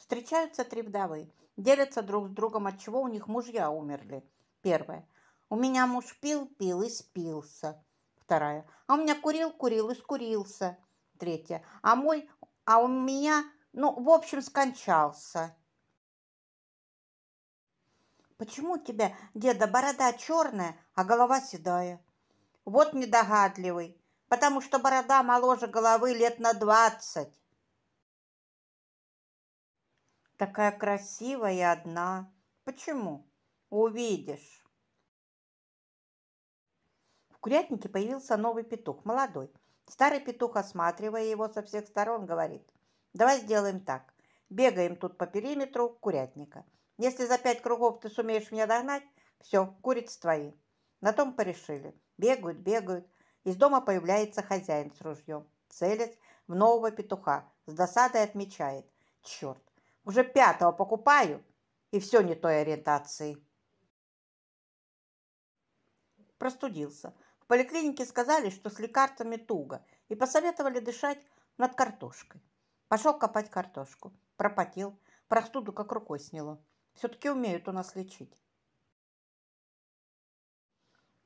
Встречаются три вдовы, делятся друг с другом, от чего у них мужья умерли. Первое. У меня муж пил, пил и спился. Вторая. А у меня курил, курил и скурился. Третья. А мой, а у меня, ну, в общем, скончался. Почему у тебя, деда, борода черная, а голова седая? Вот недогадливый, потому что борода моложе головы лет на двадцать. Такая красивая одна. Почему? Увидишь. В курятнике появился новый петух, молодой. Старый петух, осматривая его со всех сторон, говорит, давай сделаем так. Бегаем тут по периметру курятника. Если за пять кругов ты сумеешь меня догнать, все, курицы твои. На том порешили. Бегают, бегают. Из дома появляется хозяин с ружьем, целясь в нового петуха, с досадой отмечает. Черт, уже пятого покупаю, и все не той ориентации. Простудился. В поликлинике сказали, что с лекарствами туго, и посоветовали дышать над картошкой. Пошел копать картошку. Пропотел. Простуду как рукой сняло. Все-таки умеют у нас лечить.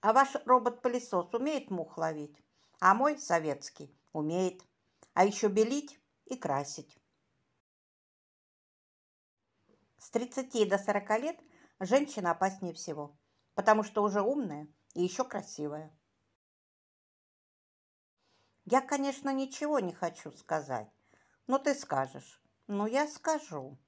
А ваш робот-пылесос умеет мух ловить? А мой советский умеет. А еще белить и красить. С 30 до 40 лет женщина опаснее всего, потому что уже умная и еще красивая. Я, конечно, ничего не хочу сказать, но ты скажешь. Ну, я скажу.